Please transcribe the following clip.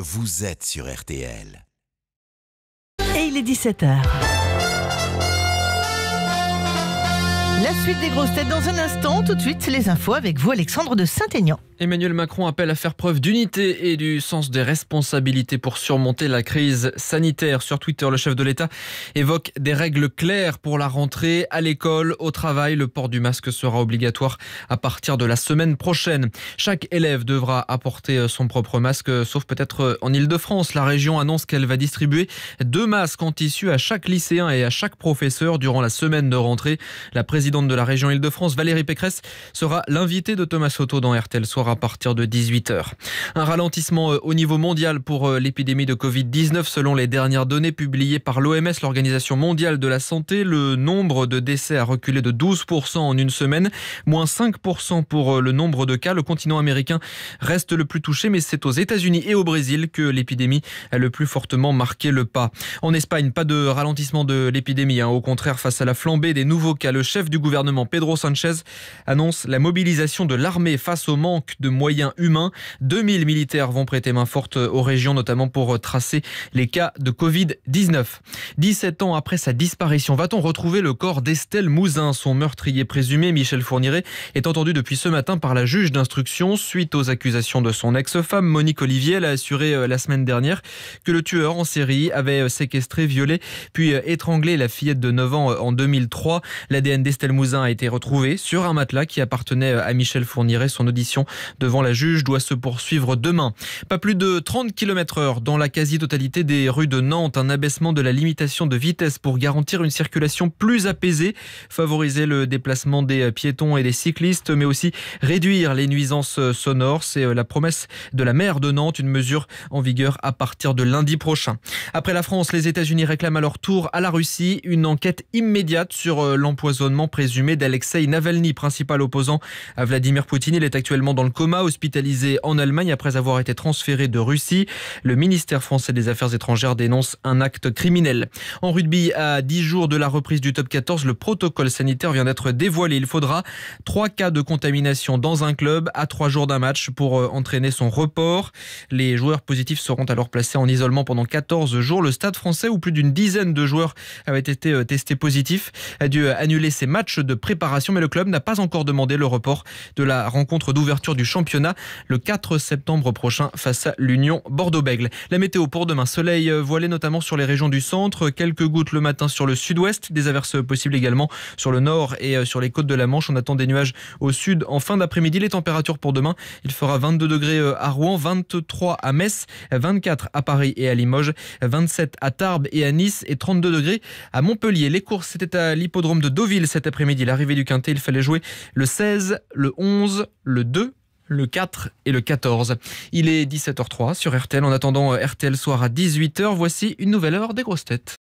Vous êtes sur RTL. Et il est 17h. La suite des grosses têtes dans un instant. Tout de suite, les infos avec vous, Alexandre de Saint-Aignan. Emmanuel Macron appelle à faire preuve d'unité et du sens des responsabilités pour surmonter la crise sanitaire. Sur Twitter, le chef de l'État évoque des règles claires pour la rentrée à l'école, au travail. Le port du masque sera obligatoire à partir de la semaine prochaine. Chaque élève devra apporter son propre masque, sauf peut-être en Ile-de-France. La région annonce qu'elle va distribuer deux masques en tissu à chaque lycéen et à chaque professeur durant la semaine de rentrée. La présidente de la région Île-de-France, Valérie Pécresse, sera l'invitée de Thomas Soto dans RTL Soir à partir de 18h. Un ralentissement euh, au niveau mondial pour euh, l'épidémie de Covid-19 selon les dernières données publiées par l'OMS, l'Organisation mondiale de la santé. Le nombre de décès a reculé de 12% en une semaine, moins 5% pour euh, le nombre de cas. Le continent américain reste le plus touché, mais c'est aux États-Unis et au Brésil que l'épidémie a le plus fortement marqué le pas. En Espagne, pas de ralentissement de l'épidémie. Hein. Au contraire, face à la flambée des nouveaux cas, le chef du gouvernement gouvernement Pedro Sanchez annonce la mobilisation de l'armée face au manque de moyens humains. 2000 militaires vont prêter main forte aux régions, notamment pour tracer les cas de Covid-19. 17 ans après sa disparition, va-t-on retrouver le corps d'Estelle Mouzin, son meurtrier présumé, Michel Fourniret, est entendu depuis ce matin par la juge d'instruction suite aux accusations de son ex-femme, Monique Olivier. Elle a assuré euh, la semaine dernière que le tueur en série avait euh, séquestré, violé, puis euh, étranglé la fillette de 9 ans en 2003. L'ADN d'Estelle Mouzin a été retrouvé sur un matelas qui appartenait à Michel Fourniret. Son audition devant la juge doit se poursuivre demain. Pas plus de 30 km heure dans la quasi-totalité des rues de Nantes. Un abaissement de la limitation de vitesse pour garantir une circulation plus apaisée, favoriser le déplacement des piétons et des cyclistes, mais aussi réduire les nuisances sonores. C'est euh, la promesse de la maire de Nantes, une mesure en vigueur à partir de lundi prochain. Après la France, les États-Unis réclament à leur tour à la Russie une enquête immédiate sur euh, l'empoisonnement présent d'Alexei Navalny, principal opposant à Vladimir Poutine. Il est actuellement dans le coma, hospitalisé en Allemagne après avoir été transféré de Russie. Le ministère français des Affaires étrangères dénonce un acte criminel. En rugby, à 10 jours de la reprise du top 14, le protocole sanitaire vient d'être dévoilé. Il faudra 3 cas de contamination dans un club à 3 jours d'un match pour euh, entraîner son report. Les joueurs positifs seront alors placés en isolement pendant 14 jours. Le stade français, où plus d'une dizaine de joueurs avaient été euh, testés positifs, a dû euh, annuler ses matchs de préparation, mais le club n'a pas encore demandé le report de la rencontre d'ouverture du championnat le 4 septembre prochain face à l'Union Bordeaux-Bègle. La météo pour demain, soleil euh, voilé notamment sur les régions du centre, quelques gouttes le matin sur le sud-ouest, des averses possibles également sur le nord et euh, sur les côtes de la Manche. On attend des nuages au sud en fin d'après-midi. Les températures pour demain, il fera 22 degrés euh, à Rouen, 23 à Metz, 24 à Paris et à Limoges, 27 à Tarbes et à Nice et 32 degrés à Montpellier. Les courses, c'était à l'hippodrome de Deauville cet après-midi après-midi, l'arrivée du Quintet, il fallait jouer le 16, le 11, le 2, le 4 et le 14. Il est 17h03 sur RTL. En attendant euh, RTL soir à 18h, voici une nouvelle heure des grosses têtes.